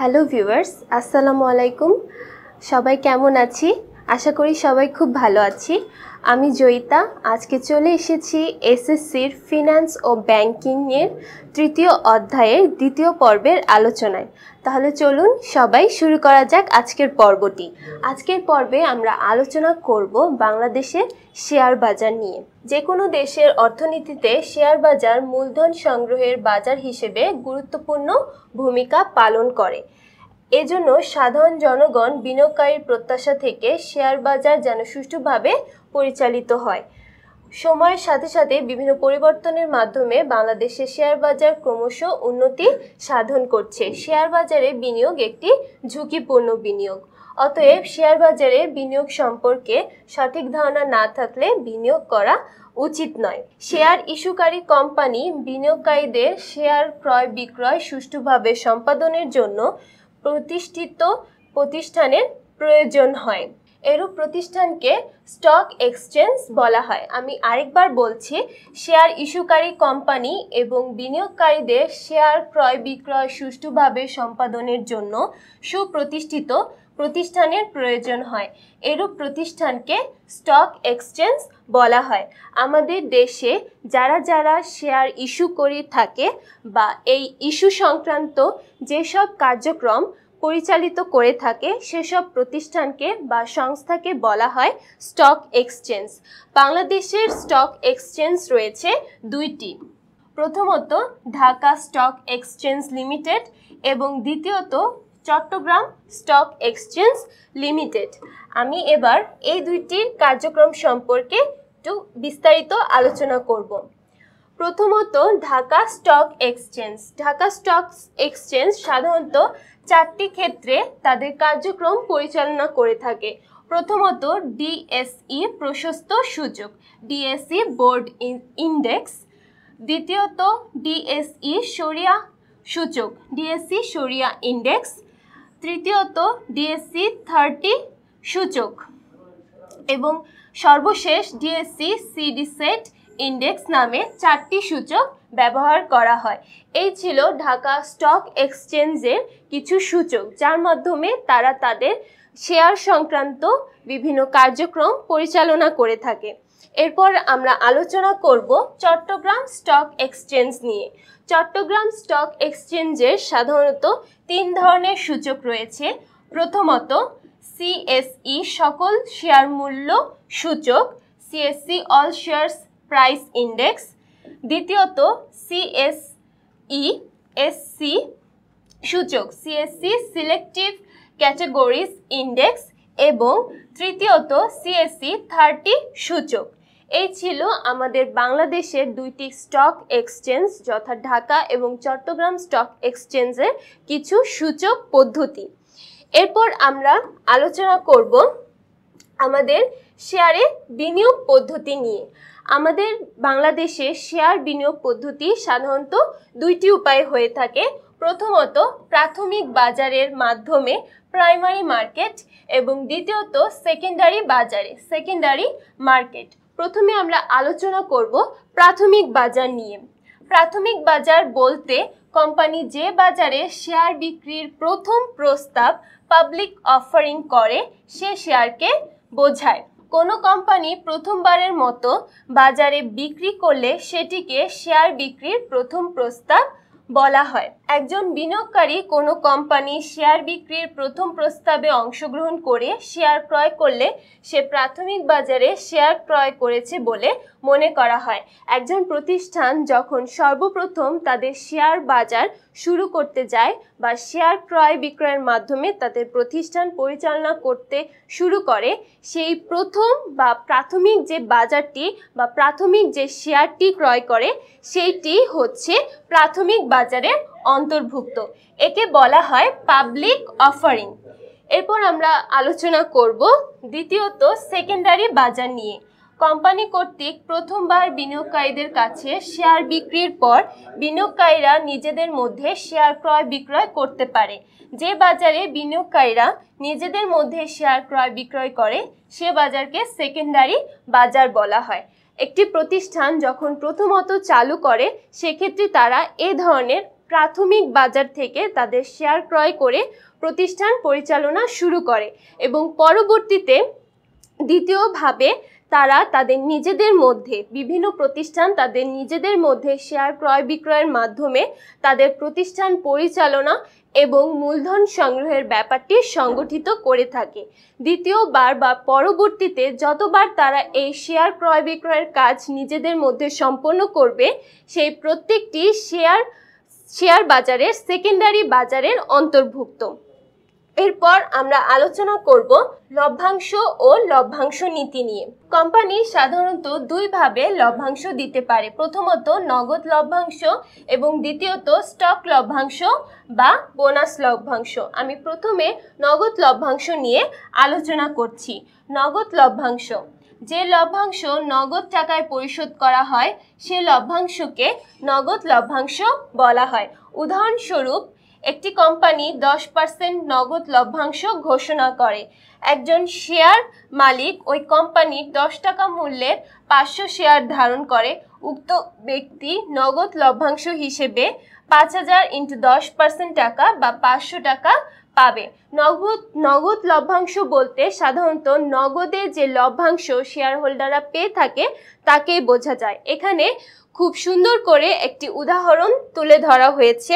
hello viewers আসসালামু আলাইকুম সবাই কেমন আছি আশা করি সবাই খুব ভালো আছি আমি জয়িতা আজকে চলে এসেছি এসএসসির ফিন্যান্স ও ব্যাংকিংয়ের তৃতীয় অধ্যায়ের দ্বিতীয় পর্বের আলোচনায় তাহলে চলুন সবাই শুরু করা যাক আজকের পর্বটি আজকের পর্বে আমরা আলোচনা করব বাংলাদেশে শেয়ার বাজার নিয়ে যে কোনো দেশের অর্থনীতিতে শেয়ার বাজার মূলধন সংগ্রহের বাজার হিসেবে গুরুত্বপূর্ণ ভূমিকা পালন করে এজন্য সাধারণ জনগণ বিনিয়োগকারীর প্রত্যাশা থেকে শেয়ার বাজার যেন সুষ্ঠুভাবে পরিচালিত হয় সময়ের সাথে সাথে বিভিন্ন পরিবর্তনের মাধ্যমে বাংলাদেশে শেয়ার বাজার ক্রমশ উন্নতি সাধন করছে শেয়ার বাজারে বিনিয়োগ একটি ঝুঁকিপূর্ণ বিনিয়োগ অতএব শেয়ার বাজারে বিনিয়োগ সম্পর্কে সঠিক ধারণা না থাকলে বিনিয়োগ করা উচিত নয় শেয়ার ইস্যুকারী কোম্পানি বিনিয়োগকারীদের শেয়ার ক্রয় বিক্রয় সুষ্ঠুভাবে সম্পাদনের জন্য প্রতিষ্ঠিত প্রতিষ্ঠানের প্রয়োজন হয় এরূপ প্রতিষ্ঠানকে স্টক এক্সচেঞ্জ বলা হয় আমি আরেকবার বলছি শেয়ার ইস্যুকারী কোম্পানি এবং বিনিয়োগকারীদের শেয়ার ক্রয় বিক্রয় সুষ্ঠুভাবে সম্পাদনের জন্য সুপ্রতিষ্ঠিত প্রতিষ্ঠানের প্রয়োজন হয় এরূপ প্রতিষ্ঠানকে স্টক এক্সচেঞ্জ বলা হয় আমাদের দেশে যারা যারা শেয়ার ইস্যু করে থাকে বা এই ইস্যু সংক্রান্ত যেসব কার্যক্রম পরিচালিত করে থাকে সেসব প্রতিষ্ঠানকে বা সংস্থাকে বলা হয় স্টক এক্সচেঞ্জ বাংলাদেশের স্টক এক্সচেঞ্জ রয়েছে দুইটি প্রথমত ঢাকা স্টক এক্সচেঞ্জ লিমিটেড এবং দ্বিতীয়ত চট্টগ্রাম স্টক এক্সচেঞ্জ লিমিটেড আমি এবার এই দুইটির কার্যক্রম সম্পর্কে একটু বিস্তারিত আলোচনা করব প্রথমত Dhaka stock exchange Dhaka stock exchange সাধারণত চারটি ক্ষেত্রে তাদের কার্যক্রম পরিচালনা করে থাকে প্রথমত ডিএসই প্রশস্ত সূচক ডিএসই বোর্ড ইন্ডেক্স দ্বিতীয়ত ডিএসই সরিয়া সূচক ডিএসসি সরিয়া ইন্ডেক্স তৃতীয়ত ডিএসসি থার্টি সূচক এবং সর্বশেষ ডিএসসি সিডিসেট ইন্ডেক্স নামে চারটি সূচক ব্যবহার করা হয় এই ছিল ঢাকা স্টক এক্সচেঞ্জের কিছু সূচক যার মাধ্যমে তারা তাদের শেয়ার সংক্রান্ত বিভিন্ন কার্যক্রম পরিচালনা করে থাকে এরপর আমরা আলোচনা করব চট্টগ্রাম স্টক এক্সচেঞ্জ নিয়ে চট্টগ্রাম স্টক এক্সচেঞ্জের সাধারণত তিন ধরনের সূচক রয়েছে প্রথমত সিএসই e সকল শেয়ার মূল্য সূচক CSC all shares price index দ্বিতীয়ত সিএসই এসসি e সূচক সিএসসি সিলেক্টিভ ক্যাটাগরিজ ইন্ডেক্স এবং তৃতীয়ত সিএসসি থার্টি e সূচক এই ছিল আমাদের বাংলাদেশের দুইটি স্টক এক্সচেঞ্জ যথা ঢাকা এবং চট্টগ্রাম স্টক এক্সচেঞ্জের কিছু সূচক পদ্ধতি এরপর আমরা আলোচনা করব আমাদের শেয়ারে বিনিয়োগ পদ্ধতি নিয়ে আমাদের বাংলাদেশে শেয়ার বিনিয়োগ পদ্ধতি সাধারণত দুইটি উপায় হয়ে থাকে প্রথমত প্রাথমিক বাজারের মাধ্যমে প্রাইমারি মার্কেট এবং দ্বিতীয়ত সেকেন্ডারি বাজারে সেকেন্ডারি মার্কেট প্রথমে আমরা আলোচনা করব প্রাথমিক বাজার নিয়ে প্রাথমিক বাজার বলতে কোম্পানি যে বাজারে শেয়ার বিক্রির প্রথম প্রস্তাব পাবলিক অফারিং করে সে শেয়ারকে বোঝায় কোনো কোম্পানি প্রথমবারের মতো বাজারে বিক্রি করলে সেটিকে শেয়ার বিক্রির প্রথম প্রস্তাব বলা হয় একজন বিনিয়োগকারী কোনো কোম্পানি শেয়ার বিক্রির প্রথম প্রস্তাবে অংশগ্রহণ করে শেয়ার ক্রয় করলে সে প্রাথমিক বাজারে শেয়ার ক্রয় করেছে বলে মনে করা হয় একজন প্রতিষ্ঠান যখন সর্বপ্রথম তাদের শেয়ার বাজার শুরু করতে যায় বা শেয়ার ক্রয় বিক্রয়ের মাধ্যমে তাদের প্রতিষ্ঠান পরিচালনা করতে শুরু করে সেই প্রথম বা প্রাথমিক যে বাজারটি বা প্রাথমিক যে শেয়ারটি ক্রয় করে সেইটি হচ্ছে প্রাথমিক বাজারের অন্তর্ভুক্ত একে বলা হয় পাবলিক অফারিং এরপর আমরা আলোচনা করব দ্বিতীয়ত সেকেন্ডারি বাজার নিয়ে কোম্পানি কর্তৃক প্রথমবার বিনিয়োগকারীদের কাছে শেয়ার বিক্রির পর বিনিয়োগকারীরা নিজেদের মধ্যে শেয়ার ক্রয় বিক্রয় করতে পারে যে বাজারে বিনিয়োগকারীরা নিজেদের মধ্যে শেয়ার ক্রয় বিক্রয় করে সে বাজারকে সেকেন্ডারি বাজার বলা হয় একটি প্রতিষ্ঠান যখন প্রথমত চালু করে সেক্ষেত্রে তারা এ ধরনের প্রাথমিক বাজার থেকে তাদের শেয়ার ক্রয় করে প্রতিষ্ঠান পরিচালনা শুরু করে এবং পরবর্তীতে দ্বিতীয়ভাবে তারা তাদের নিজেদের মধ্যে বিভিন্ন প্রতিষ্ঠান তাদের নিজেদের মধ্যে শেয়ার ক্রয় বিক্রয়ের মাধ্যমে তাদের প্রতিষ্ঠান পরিচালনা এবং মূলধন সংগ্রহের ব্যাপারটি সংগঠিত করে থাকে দ্বিতীয়বার বা পরবর্তীতে যতবার তারা এই শেয়ার ক্রয় বিক্রয়ের কাজ নিজেদের মধ্যে সম্পন্ন করবে সেই প্রত্যেকটি শেয়ার শেয়ার বাজারের সেকেন্ডারি বাজারের অন্তর্ভুক্ত এরপর আমরা আলোচনা করব লভ্যাংশ ও লভ্যাংশ নীতি নিয়ে কোম্পানি সাধারণত দুইভাবে লভ্যাংশ দিতে পারে প্রথমত নগদ লভ্যাংশ এবং দ্বিতীয়ত স্টক লভ্যাংশ বা বোনাস লভ্যাংশ আমি প্রথমে নগদ লভ্যাংশ নিয়ে আলোচনা করছি নগদ লভ্যাংশ যে লভ্যাংশ নগদ টাকায় পরিশোধ করা হয় সে লভ্যাংশকে নগদ লভ্যাংশ বলা হয় উদাহরণস্বরূপ একটি কোম্পানি দশ পার্সেন্ট নগদ লভ্যাংশ ঘোষণা করে একজন শেয়ার মালিক ওই কোম্পানির দশ টাকা মূল্যের পাঁচশো শেয়ার ধারণ করে উক্ত ব্যক্তি নগদ লভ্যাংশ হিসেবে পাঁচ হাজার ইন্টু দশ পার্সেন্ট টাকা বা পাঁচশো টাকা পাবে নগদ নগদ লভ্যাংশ বলতে সাধারণত নগদে যে লভ্যাংশ শেয়ার হোল্ডাররা পেয়ে থাকে তাকেই বোঝা যায় এখানে খুব সুন্দর করে একটি উদাহরণ তুলে ধরা হয়েছে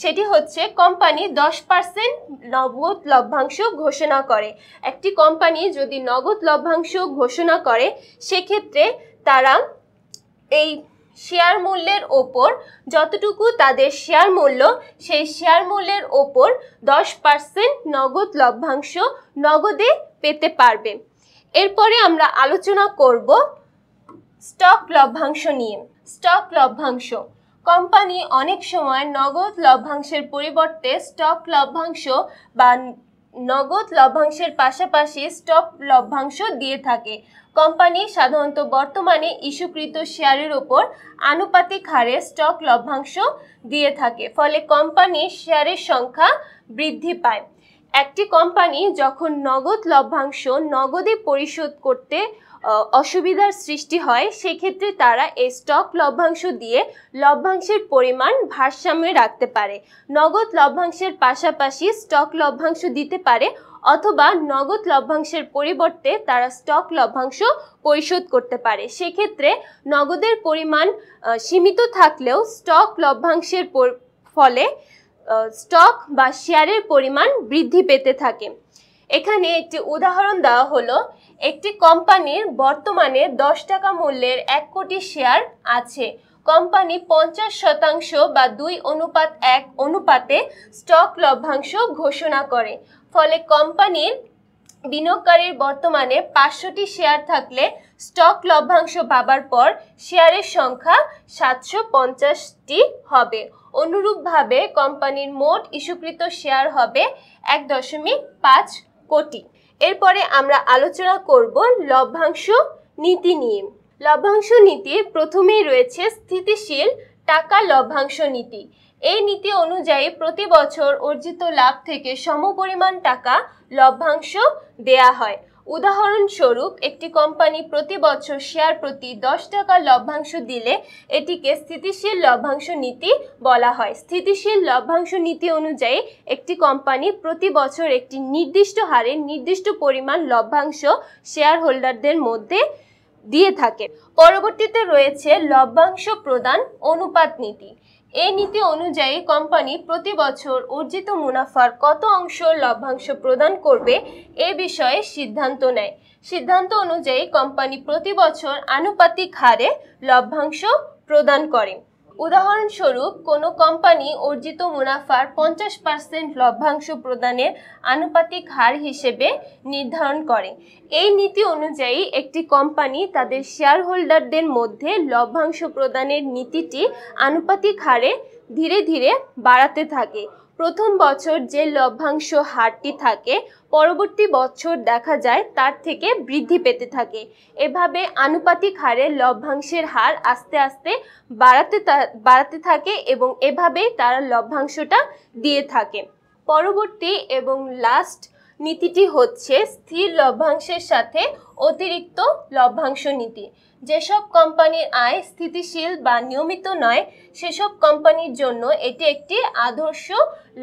সেটি হচ্ছে কোম্পানি দশ পার্সেন্ট নগদ লভ্যাংশ ঘোষণা করে একটি কোম্পানি যদি নগদ লভ্যাংশ ঘোষণা করে সেক্ষেত্রে তারা এই শেয়ার মূল্যের ওপর যতটুকু তাদের শেয়ার মূল্য সেই শেয়ার মূল্যের ওপর দশ পার্সেন্ট নগদ লভ্যাংশ নগদে পেতে পারবে এরপরে আমরা আলোচনা করব স্টক লভ্যাংশ নিয়ে স্টক লভ্যাংশ কোম্পানি অনেক সময় নগদ লভ্যাংশের পরিবর্তে স্টক লভ্যাংশ বা নগদ লভ্যাংশের পাশাপাশি স্টক লভ্যাংশ দিয়ে থাকে কোম্পানি সাধারণত বর্তমানে ইস্যুকৃত শেয়ারের ওপর আনুপাতিক হারে স্টক লভ্যাংশ দিয়ে থাকে ফলে কোম্পানির শেয়ারের সংখ্যা বৃদ্ধি পায় একটি কোম্পানি যখন নগদ লভ্যাংশ নগদে পরিশোধ করতে অসুবিধার সৃষ্টি হয় সেক্ষেত্রে তারা এই স্টক লভ্যাংশ দিয়ে লভ্যাংশের পরিমাণ ভারসাম্যে রাখতে পারে নগদ লভ্যাংশের পাশাপাশি স্টক লভ্যাংশ দিতে পারে অথবা নগদ লভ্যাংশের পরিবর্তে তারা স্টক লভ্যাংশ পরিশোধ করতে পারে সেক্ষেত্রে নগদের পরিমাণ সীমিত থাকলেও স্টক লভ্যাংশের ফলে স্টক বা শেয়ারের পরিমাণ বৃদ্ধি পেতে থাকে এখানে একটি উদাহরণ দেওয়া হলো একটি কোম্পানির বর্তমানে দশ টাকা মূল্যের এক কোটি শেয়ার আছে কোম্পানি পঞ্চাশ শতাংশ বা দুই অনুপাত এক অনুপাতে স্টক লভ্যাংশ ঘোষণা করে ফলে কোম্পানির বিনিয়োগকারীর বর্তমানে পাঁচশোটি শেয়ার থাকলে স্টক লভ্যাংশ পাবার পর শেয়ারের সংখ্যা সাতশো পঞ্চাশটি হবে অনুরূপভাবে কোম্পানির মোট ইস্যুকৃত শেয়ার হবে এক দশমিক পাঁচ কোটি এরপরে আমরা আলোচনা করব লভ্যাংশ নীতি নিয়ে লভ্যাংশ নীতির প্রথমেই রয়েছে স্থিতিশীল টাকা লভ্যাংশ নীতি এই নীতি অনুযায়ী প্রতি বছর অর্জিত লাভ থেকে সমপরিমাণ টাকা লভ্যাংশ দেয়া হয় উদাহরণস্বরূপ একটি কোম্পানি প্রতি বছর শেয়ার প্রতি দশ টাকা লভ্যাংশ দিলে এটিকে স্থিতিশীল লভ্যাংশ নীতি বলা হয় স্থিতিশীল লভ্যাংশ নীতি অনুযায়ী একটি কোম্পানি প্রতি বছর একটি নির্দিষ্ট হারে নির্দিষ্ট পরিমাণ লভ্যাংশ শেয়ার হোল্ডারদের মধ্যে দিয়ে থাকে পরবর্তীতে রয়েছে লভ্যাংশ প্রদান অনুপাত নীতি এ নীতি অনুযায়ী কোম্পানি প্রতি বছর অর্জিত মুনাফার কত অংশ লভ্যাংশ প্রদান করবে এ বিষয়ে সিদ্ধান্ত নেয় সিদ্ধান্ত অনুযায়ী কোম্পানি প্রতি বছর আনুপাতিক হারে লভ্যাংশ প্রদান করে উদাহরণস্বরূপ কোনো কোম্পানি অর্জিত মুনাফার পঞ্চাশ পার্সেন্ট লভ্যাংশ প্রদানের আনুপাতিক হার হিসেবে নির্ধারণ করে এই নীতি অনুযায়ী একটি কোম্পানি তাদের শেয়ার হোল্ডারদের মধ্যে লভ্যাংশ প্রদানের নীতিটি আনুপাতিক হারে ধীরে ধীরে বাড়াতে থাকে প্রথম বছর যে লভ্যাংশ হারটি থাকে পরবর্তী বছর দেখা যায় তার থেকে বৃদ্ধি পেতে থাকে এভাবে আনুপাতিক হারে লভ্যাংশের হার আস্তে আস্তে বাড়াতে বাড়াতে থাকে এবং এভাবেই তারা লভ্যাংশটা দিয়ে থাকে পরবর্তী এবং লাস্ট নীতিটি হচ্ছে স্থির লভ্যাংশের সাথে অতিরিক্ত লভ্যাংশ নীতি যেসব কোম্পানির আয় স্থিতিশীল বা নিয়মিত নয় সেসব কোম্পানির জন্য এটি একটি আদর্শ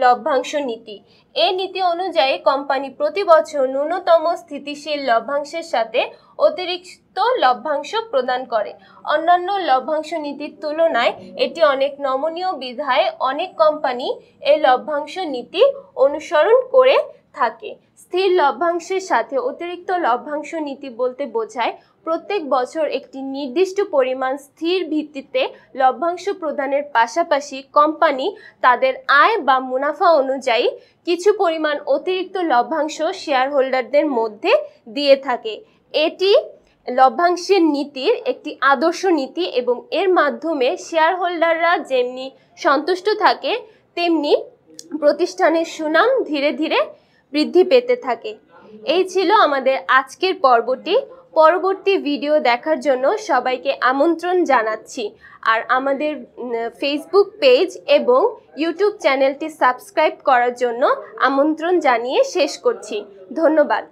লভ্যাংশ নীতি এই নীতি অনুযায়ী কোম্পানি প্রতি বছর ন্যূনতম স্থিতিশীল লভ্যাংশের সাথে অতিরিক্ত লভ্যাংশ প্রদান করে অন্যান্য লভ্যাংশ নীতির তুলনায় এটি অনেক নমনীয় বিধায় অনেক কোম্পানি এই লভ্যাংশ নীতি অনুসরণ করে থাকে স্থির লভ্যাংশের সাথে অতিরিক্ত লভ্যাংশ নীতি বলতে বোঝায় প্রত্যেক বছর একটি নির্দিষ্ট পরিমাণ স্থির ভিত্তিতে লভ্যাংশ প্রদানের পাশাপাশি কোম্পানি তাদের আয় বা মুনাফা অনুযায়ী কিছু পরিমাণ অতিরিক্ত লভ্যাংশ শেয়ারহোল্ডারদের মধ্যে দিয়ে থাকে এটি লভ্যাংশের নীতির একটি আদর্শ নীতি এবং এর মাধ্যমে শেয়ারহোল্ডাররা যেমনি সন্তুষ্ট থাকে তেমনি প্রতিষ্ঠানের সুনাম ধীরে ধীরে বৃদ্ধি পেতে থাকে এই ছিল আমাদের আজকের পর্বটি পরবর্তী ভিডিও দেখার জন্য সবাইকে আমন্ত্রণ জানাচ্ছি আর আমাদের ফেসবুক পেজ এবং ইউটিউব চ্যানেলটি সাবস্ক্রাইব করার জন্য আমন্ত্রণ জানিয়ে শেষ করছি ধন্যবাদ